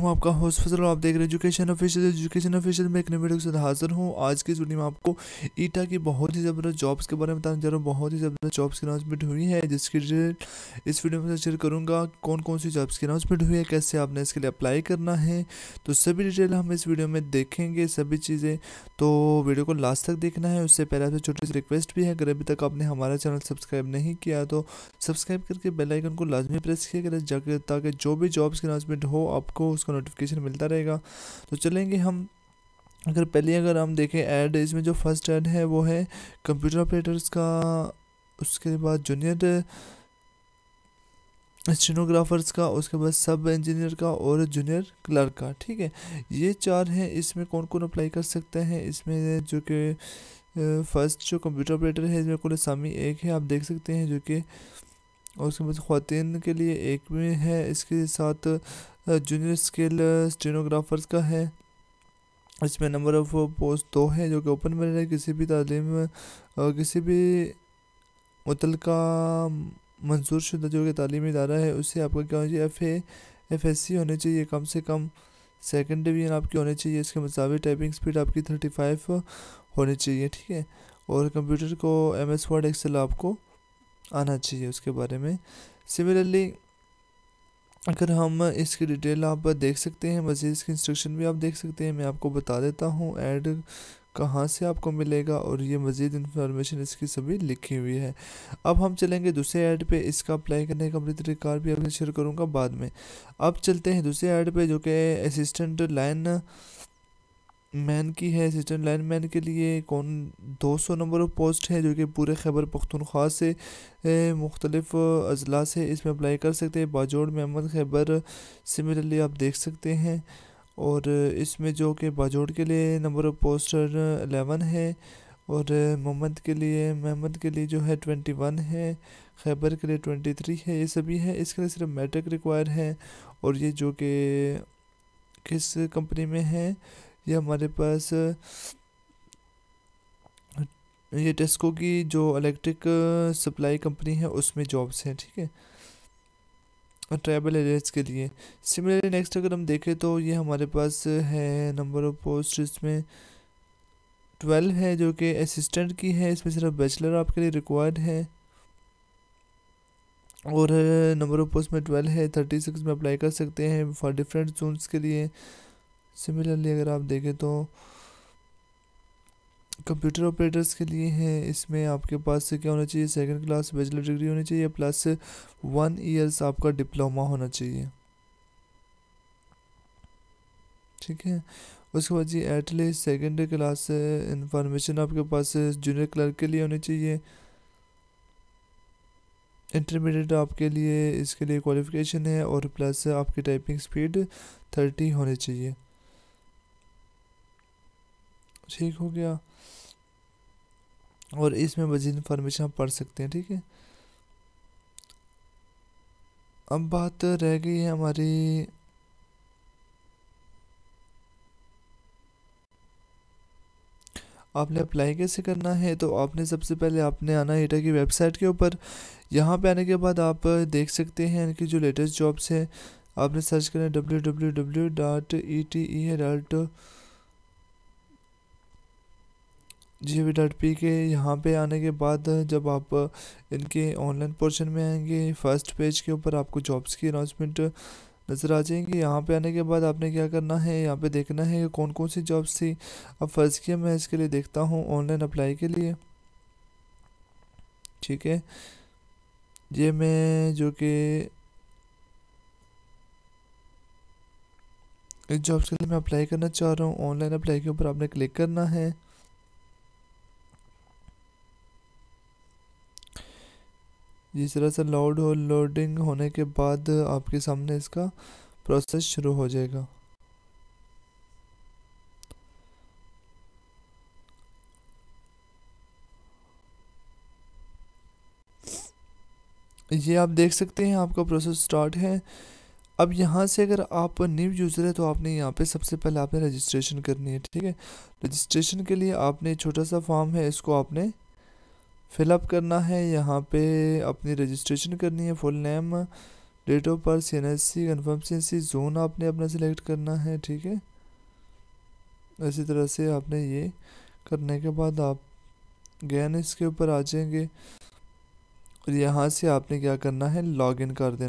हूँ आपका होस्ट फसल आप देख रहे हैं एजुकेशन ऑफिशियल एजुकेशन ऑफिशियल में एक नए वीडियो के साथ हाजिर हूँ आज की इस वीडियो में आपको ईटा की बहुत ही ज़बरदस्त जॉब्स के बारे में बताने जा रहा हूँ बहुत ही ज़बरदस्त जॉब्स की अनाउंसमेंट हुई है जिसकी डिटेल इस वीडियो में शेयर करूँगा कौन कौन सी जॉब्स की अनाउंसमेंट हुई है कैसे आपने इसके लिए अप्लाई करना है तो सभी डिटेल हम इस वीडियो में देखेंगे सभी चीज़ें तो वीडियो को लास्ट तक देखना है उससे पहले आपसे छोटी सी रिक्वेस्ट भी है अगर अभी तक आपने हमारा चैनल सब्सक्राइब नहीं किया तो सब्सक्राइब करके बेलाइकन को लाजमी प्रेस किया करें जाकर ताकि जो भी जॉब्स की अनाउंसमेंट हो आपको इसको नोटिफिकेशन मिलता रहेगा तो चलेंगे हम अगर पहले अगर हम देखें ऐड इसमें जो फर्स्ट ऐड है वो है कंप्यूटर ऑपरेटर्स का उसके बाद जूनियर स्टेनोग्राफर्स का उसके बाद सब इंजीनियर का और जूनियर क्लर्क का ठीक है ये चार हैं इसमें कौन कौन अप्लाई कर सकते हैं इसमें जो कि फर्स्ट जो कंप्यूटर ऑपरेटर है इसमें कुल सामी एक है आप देख सकते हैं जो कि उसके बाद ख़वान के लिए एक में है इसके साथ जूनियर स्केल स्टेनोग्राफर्स का है इसमें नंबर ऑफ पोस्ट दो हैं जो कि ओपन में रहे किसी भी तालीम किसी भी मुतल का मंजूर शुदा जो कि तालीमी इदारा है उससे आपका क्या होना चाहिए F A F S C होने चाहिए कम से कम सेकेंड डिवीजन आपकी होनी चाहिए इसके मुताबिक टाइपिंग स्पीड आपकी थर्टी फाइव होनी चाहिए ठीक है और कंप्यूटर को एम एस वर्ड एक्सेल आपको आना चाहिए उसके बारे में सिमिलरली अगर हम इसकी डिटेल आप देख सकते हैं मज़ीद इसकी इंस्ट्रक्शन भी आप देख सकते हैं मैं आपको बता देता हूँ ऐड कहाँ से आपको मिलेगा और ये मज़ीद इन्फॉर्मेशन इसकी सभी लिखी हुई है अब हम चलेंगे दूसरे ऐड पे इसका अप्लाई करने का अपने तरीकार भी आपसे शेयर करूँगा बाद में अब चलते हैं दूसरे ऐड पे जो कि असिस्टेंट लाइन मैन की है असिस्टेंट लाइन मैन के लिए कौन 200 नंबर ऑफ पोस्ट है जो कि पूरे खैबर पख्तनख्वा से मुख्तलिफ अजला से इसमें अप्लाई कर सकते हैं बाजोड़ में खैबर सिमिलरली आप देख सकते हैं और इसमें जो कि बाजोड़ के लिए नंबर ऑफ पोस्टर अलेवन है और मोहम्मद के लिए महमद के लिए जो है ट्वेंटी वन है खैबर के लिए ट्वेंटी थ्री है ये सभी है इसके लिए सिर्फ मेट्रिक रिक्वायर है और ये जो कि किस कंपनी में है ये हमारे पास ये टेस्को की जो इलेक्ट्रिक सप्लाई कंपनी है उसमें जॉब्स हैं ठीक है ट्रैवल एजेंट्स के लिए सिमिलरली नेक्स्ट अगर हम देखें तो ये हमारे पास है नंबर ऑफ पोस्ट इसमें ट्वेल्व है जो कि असिस्टेंट की है इसमें सिर्फ बैचलर आपके लिए रिक्वायर्ड है और नंबर ऑफ पोस्ट में ट्वेल्व है थर्टी सिक्स में अप्लाई कर सकते हैं फॉर डिफरेंट जोन्स के लिए सिमिलरली अगर आप देखें तो कंप्यूटर ऑपरेटर्स के लिए हैं इसमें आपके पास क्या होना चाहिए सेकंड क्लास बैचलर डिग्री होनी चाहिए प्लस वन इयर्स आपका डिप्लोमा होना चाहिए ठीक है उसके बाद जी एटलीस्ट सेकेंड क्लास इंफॉर्मेशन आपके पास जूनियर क्लर्क के लिए होनी चाहिए इंटरमीडिएट आपके लिए इसके लिए क्वालिफिकेशन है और प्लस आपकी टाइपिंग स्पीड थर्टी होनी चाहिए ठीक हो गया और इसमें मजीद इंफॉर्मेशन आप पढ़ सकते हैं ठीक है अब बात रह गई है हमारी आपने अप्लाई कैसे करना है तो आपने सबसे पहले आपने आना एटा की वेबसाइट के ऊपर यहाँ पे आने के बाद आप देख सकते हैं इनकी जो लेटेस्ट जॉब्स हैं आपने सर्च करना W W W dot E T E dot G V dot P K यहाँ पे आने के बाद जब आप इनके ऑनलाइन पोर्शन में आएंगे फर्स्ट पेज के ऊपर आपको जॉब्स की अनाउंसमेंट नज़र आ जाएंगी यहाँ पे आने के बाद आपने क्या करना है यहाँ पे देखना है कि कौन कौन सी जॉब्स थी अब फ़र्ज़ किया मैं इसके लिए देखता हूँ ऑनलाइन अप्लाई के लिए ठीक है ये मैं जो कि इस जॉब्स के लिए मैं अप्लाई करना चाह रहा हूँ ऑनलाइन अप्लाई के ऊपर आपने क्लिक करना है जिस तरह से लोड हो लोडिंग होने के बाद आपके सामने इसका प्रोसेस शुरू हो जाएगा ये आप देख सकते हैं आपका प्रोसेस स्टार्ट है अब यहाँ से अगर आप न्यू यूज़र है तो आपने यहाँ पे सबसे पहले आपने रजिस्ट्रेशन करनी है ठीक है रजिस्ट्रेशन के लिए आपने छोटा सा फॉर्म है इसको आपने फिलअप करना है यहाँ पे अपनी रजिस्ट्रेशन करनी है full name date of birth C N S C confirm C N C zone आपने अपना सिलेक्ट करना है ठीक है इसी तरह से आपने ये करने के बाद आप गैन इसके ऊपर आ जाएंगे और यहाँ से आपने क्या करना है लॉगिन कर देना